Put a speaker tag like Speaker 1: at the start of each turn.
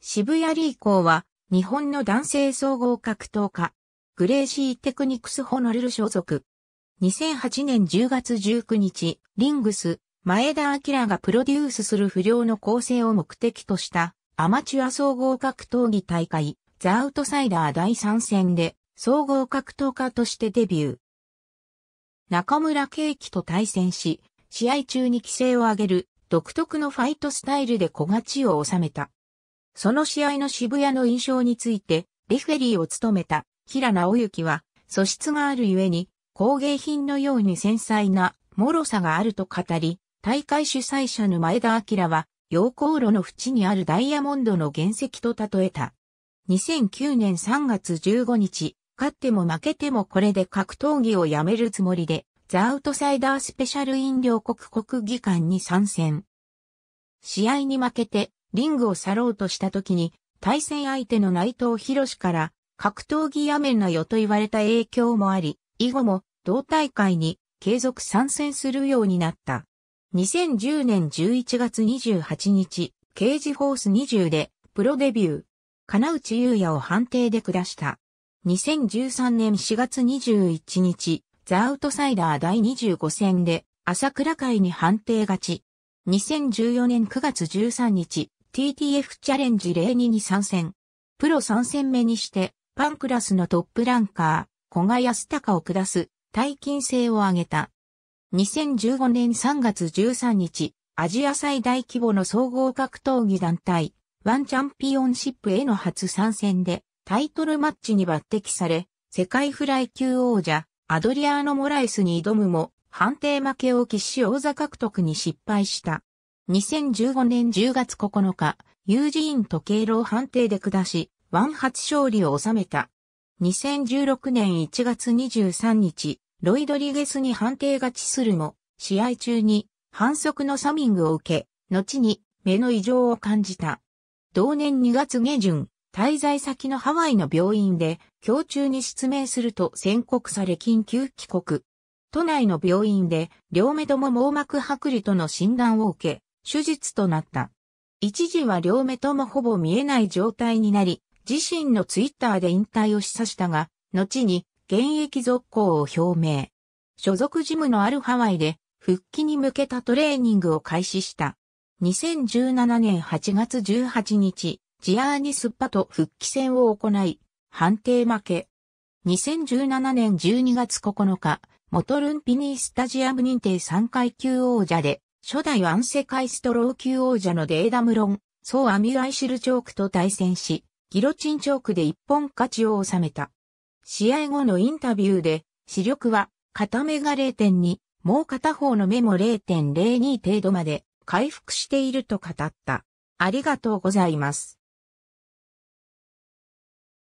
Speaker 1: 渋谷リーコーは、日本の男性総合格闘家、グレーシーテクニクスホノルル所属。2008年10月19日、リングス、前田明がプロデュースする不良の構成を目的としたアマチュア総合格闘技大会、ザ・アウトサイダー第3戦で総合格闘家としてデビュー。中村圭樹と対戦し、試合中に規制を上げる独特のファイトスタイルで小勝ちを収めた。その試合の渋谷の印象について、レフェリーを務めた平直行は、素質があるゆえに、工芸品のように繊細な脆さがあると語り、大会主催者の前田明は、陽光炉の縁にあるダイヤモンドの原石と例えた。2009年3月15日、勝っても負けてもこれで格闘技をやめるつもりで、ザ・アウトサイダースペシャル飲料国国技館に参戦。試合に負けてリングを去ろうとした時に、対戦相手の内藤博士から格闘技やめんなよと言われた影響もあり、以後も同大会に継続参戦するようになった。2010年11月28日、ケージフォース20でプロデビュー。金内優也を判定で下した。2013年4月21日、ザ・アウトサイダー第25戦で朝倉会に判定勝ち。2014年9月13日、TTF チャレンジ02に参戦。プロ3戦目にして、パンクラスのトップランカー、古賀康隆を下す、大金星を挙げた。2015年3月13日、アジア最大規模の総合格闘技団体、ワンチャンピオンシップへの初参戦で、タイトルマッチに抜擢され、世界フライ級王者、アドリアーノ・モライスに挑むも、判定負けを喫し王座獲得に失敗した。2015年10月9日、ユージーンと敬老判定で下し、ワンハツ勝利を収めた。2016年1月23日、ロイドリゲスに判定勝ちするも、試合中に反則のサミングを受け、後に目の異常を感じた。同年2月下旬、滞在先のハワイの病院で、今日中に失明すると宣告され緊急帰国。都内の病院で、両目とも網膜剥離との診断を受け、手術となった。一時は両目ともほぼ見えない状態になり、自身のツイッターで引退を示唆したが、後に現役続行を表明。所属ジムのあるハワイで復帰に向けたトレーニングを開始した。2017年8月18日、ジアーニスッパと復帰戦を行い、判定負け。2017年12月9日、モトルンピニースタジアム認定3階級王者で、初代アン世界ストロー級王者のデーダムロン、ソーアミュアイシルチョークと対戦し、ギロチンチョークで一本勝ちを収めた。試合後のインタビューで、視力は片目が0.2、もう片方の目も0.02程度まで回復していると語った。ありがとうございます。